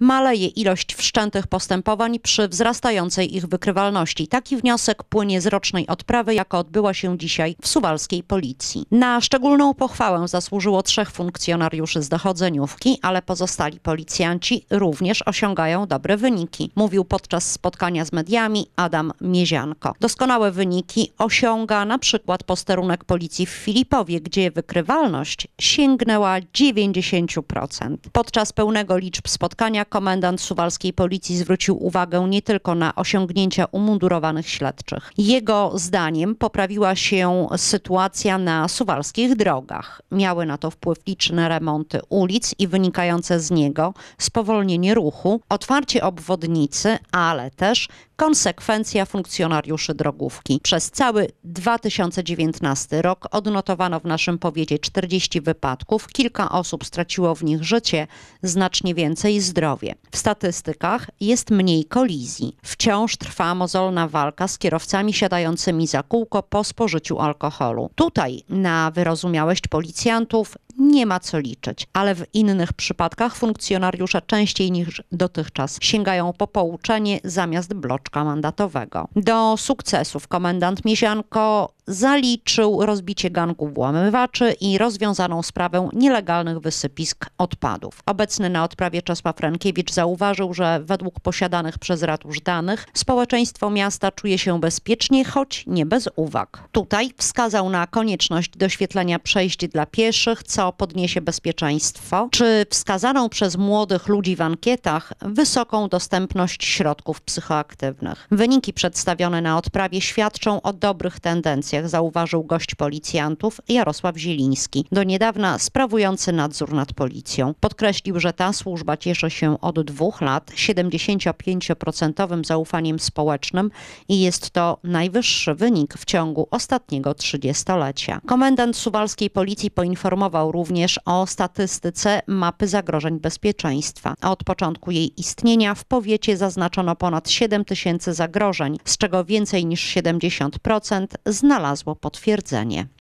maleje ilość wszczętych postępowań przy wzrastającej ich wykrywalności. Taki wniosek płynie z rocznej odprawy, jaka odbyła się dzisiaj w suwalskiej policji. Na szczególną pochwałę zasłużyło trzech funkcjonariuszy z dochodzeniówki, ale pozostali policjanci również osiągają dobre wyniki, mówił podczas spotkania z mediami Adam Miezianko. Doskonałe wyniki osiąga na przykład posterunek policji w Filipowie, gdzie wykrywalność sięgnęła 90%. Podczas pełnego liczb spotkania komendant suwalskiej policji zwrócił uwagę nie tylko na osiągnięcia umundurowanych śledczych. Jego zdaniem poprawiła się sytuacja na suwalskich drogach. Miały na to wpływ liczne remonty ulic i wynikające z niego spowolnienie ruchu, otwarcie obwodnicy, ale też konsekwencja funkcjonariuszy drogówki. Przez cały 2019 rok odnotowano w naszym powiecie 40 wypadków, kilka osób straciło w nich życie, znacznie więcej zdrowia. W statystykach jest mniej kolizji. Wciąż trwa mozolna walka z kierowcami siadającymi za kółko po spożyciu alkoholu. Tutaj na wyrozumiałość policjantów nie ma co liczyć, ale w innych przypadkach funkcjonariusze częściej niż dotychczas sięgają po pouczenie zamiast bloczka mandatowego. Do sukcesów komendant Miezianko zaliczył rozbicie gangu włamywaczy i rozwiązaną sprawę nielegalnych wysypisk odpadów. Obecny na odprawie Czesław Renkiewicz zauważył, że według posiadanych przez ratusz danych społeczeństwo miasta czuje się bezpiecznie, choć nie bez uwag. Tutaj wskazał na konieczność doświetlenia przejść dla pieszych, co podniesie bezpieczeństwo, czy wskazaną przez młodych ludzi w ankietach wysoką dostępność środków psychoaktywnych. Wyniki przedstawione na odprawie świadczą o dobrych tendencjach jak zauważył gość policjantów Jarosław Zieliński, do niedawna sprawujący nadzór nad policją. Podkreślił, że ta służba cieszy się od dwóch lat 75% zaufaniem społecznym i jest to najwyższy wynik w ciągu ostatniego 30-lecia. Komendant suwalskiej policji poinformował również o statystyce mapy zagrożeń bezpieczeństwa, a od początku jej istnienia w powiecie zaznaczono ponad 7 tysięcy zagrożeń, z czego więcej niż 70% znalazło znalazło potwierdzenie.